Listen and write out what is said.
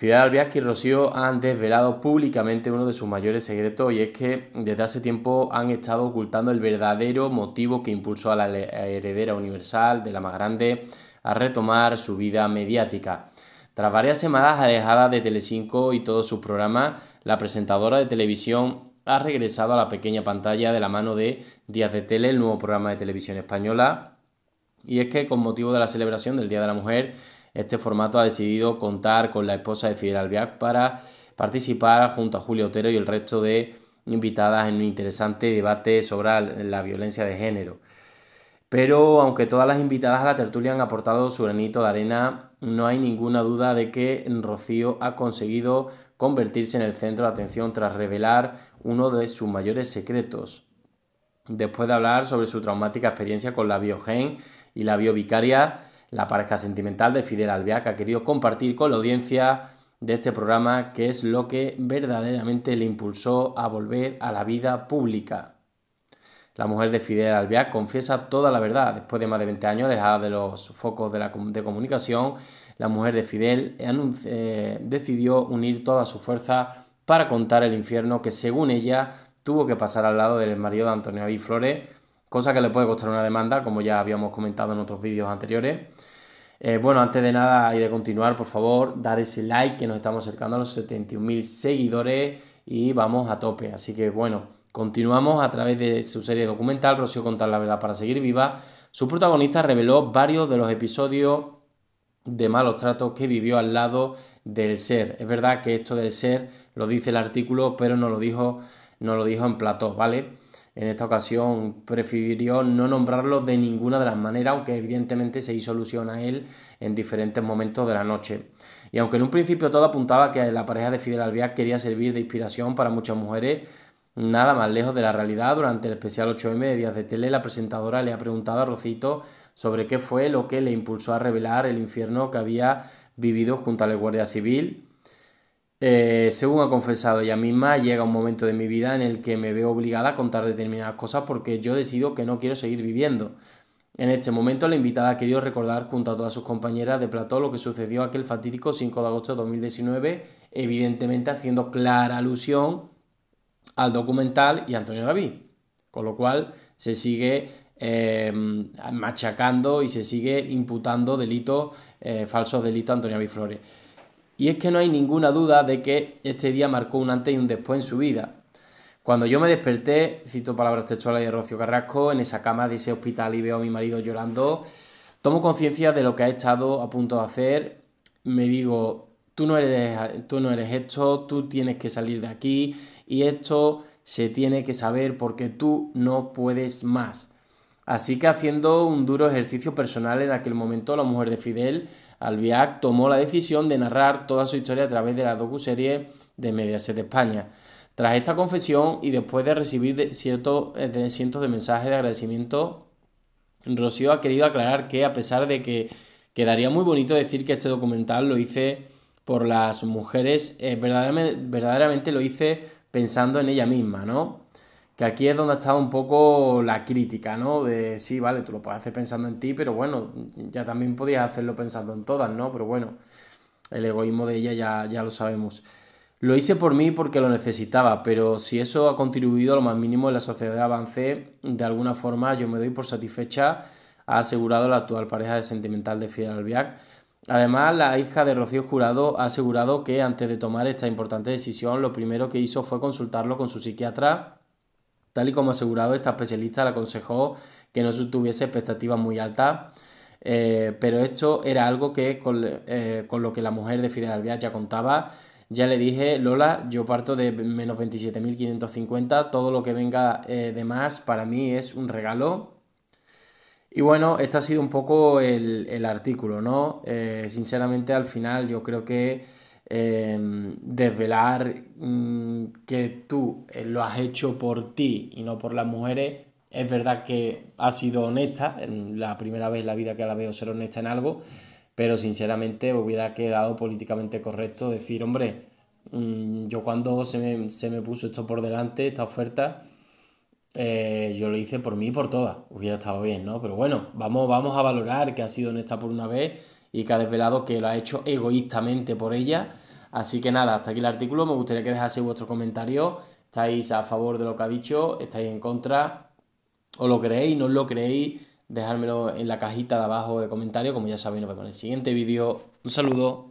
Fidel Albiac y Rocío han desvelado públicamente uno de sus mayores secretos y es que desde hace tiempo han estado ocultando el verdadero motivo que impulsó a la heredera universal de la más grande a retomar su vida mediática. Tras varias semanas alejadas de Telecinco y todos sus programas, la presentadora de televisión ha regresado a la pequeña pantalla de la mano de Días de Tele, el nuevo programa de televisión española. Y es que con motivo de la celebración del Día de la Mujer, este formato ha decidido contar con la esposa de Fidel Albiac para participar junto a Julio Otero y el resto de invitadas en un interesante debate sobre la violencia de género. Pero aunque todas las invitadas a la tertulia han aportado su granito de arena, no hay ninguna duda de que Rocío ha conseguido convertirse en el centro de atención tras revelar uno de sus mayores secretos. Después de hablar sobre su traumática experiencia con la biogen y la biovicaria, la pareja sentimental de Fidel Albiac ha querido compartir con la audiencia de este programa que es lo que verdaderamente le impulsó a volver a la vida pública. La mujer de Fidel Albiac confiesa toda la verdad. Después de más de 20 años alejada de los focos de, la, de comunicación, la mujer de Fidel eh, decidió unir toda su fuerza para contar el infierno que, según ella, tuvo que pasar al lado del marido de Antonio David Flores cosa que le puede costar una demanda, como ya habíamos comentado en otros vídeos anteriores. Eh, bueno, antes de nada y de continuar, por favor, dar ese like que nos estamos acercando a los 71.000 seguidores y vamos a tope. Así que bueno, continuamos a través de su serie documental, Rocío Contar la Verdad para Seguir Viva. Su protagonista reveló varios de los episodios de malos tratos que vivió al lado del ser. Es verdad que esto del ser lo dice el artículo, pero no lo dijo, no lo dijo en plató, ¿vale? En esta ocasión prefirió no nombrarlo de ninguna de las maneras, aunque evidentemente se hizo alusión a él en diferentes momentos de la noche. Y aunque en un principio todo apuntaba que la pareja de Fidel alvarez quería servir de inspiración para muchas mujeres, Nada más lejos de la realidad, durante el especial 8M de Días de Tele, la presentadora le ha preguntado a Rocito sobre qué fue lo que le impulsó a revelar el infierno que había vivido junto a la Guardia Civil eh, según ha confesado ella misma, llega un momento de mi vida en el que me veo obligada a contar determinadas cosas porque yo decido que no quiero seguir viviendo. En este momento, la invitada ha querido recordar junto a todas sus compañeras de plató lo que sucedió aquel fatídico 5 de agosto de 2019, evidentemente haciendo clara alusión al documental y a Antonio David. Con lo cual, se sigue eh, machacando y se sigue imputando delitos, eh, falsos delitos a Antonio David Flores. Y es que no hay ninguna duda de que este día marcó un antes y un después en su vida. Cuando yo me desperté, cito palabras textuales de Rocío Carrasco, en esa cama de ese hospital y veo a mi marido llorando, tomo conciencia de lo que ha estado a punto de hacer, me digo, tú no eres, tú no eres esto, tú tienes que salir de aquí y esto se tiene que saber porque tú no puedes más. Así que haciendo un duro ejercicio personal en aquel momento, la mujer de Fidel, Albiac, tomó la decisión de narrar toda su historia a través de la docuserie de Mediaset de España. Tras esta confesión y después de recibir eh, cientos de mensajes de agradecimiento, Rocío ha querido aclarar que a pesar de que quedaría muy bonito decir que este documental lo hice por las mujeres, eh, verdaderamente lo hice pensando en ella misma, ¿no? Que aquí es donde estado un poco la crítica, ¿no? De sí, vale, tú lo puedes hacer pensando en ti, pero bueno, ya también podías hacerlo pensando en todas, ¿no? Pero bueno, el egoísmo de ella ya, ya lo sabemos. Lo hice por mí porque lo necesitaba, pero si eso ha contribuido a lo más mínimo en la sociedad de avance, de alguna forma yo me doy por satisfecha, ha asegurado la actual pareja de sentimental de Fidel Albiac. Además, la hija de Rocío Jurado ha asegurado que antes de tomar esta importante decisión, lo primero que hizo fue consultarlo con su psiquiatra Tal y como asegurado, esta especialista le aconsejó que no se tuviese expectativas muy altas, eh, pero esto era algo que eh, con, lo que la mujer de Fidel Albiaz ya contaba. Ya le dije, Lola, yo parto de menos 27.550, todo lo que venga eh, de más para mí es un regalo. Y bueno, este ha sido un poco el, el artículo, ¿no? sinceramente, al final yo creo que Em, desvelar mm, que tú eh, lo has hecho por ti y no por las mujeres, es verdad que ha sido honesta, en la primera vez en la vida que la veo ser honesta en algo, pero sinceramente hubiera quedado políticamente correcto decir, hombre, mm, yo cuando se me, puso esto por delante, esta oferta, eh, yo lo hice por mí y por todas, hubiera estado bien, ¿no? Pero bueno, vamos, vamos a valorar que ha sido honesta por una vez y que ha desvelado que lo ha hecho egoístamente por ella. Así que nada, hasta aquí el artículo. Me gustaría que dejase vuestro comentario. ¿Estáis a favor de lo que ha dicho? ¿Estáis en contra? ¿O lo creéis? ¿No lo creéis? Dejármelo en la cajita de abajo de comentarios. Como ya sabéis, nos vemos en el siguiente vídeo. Un saludo.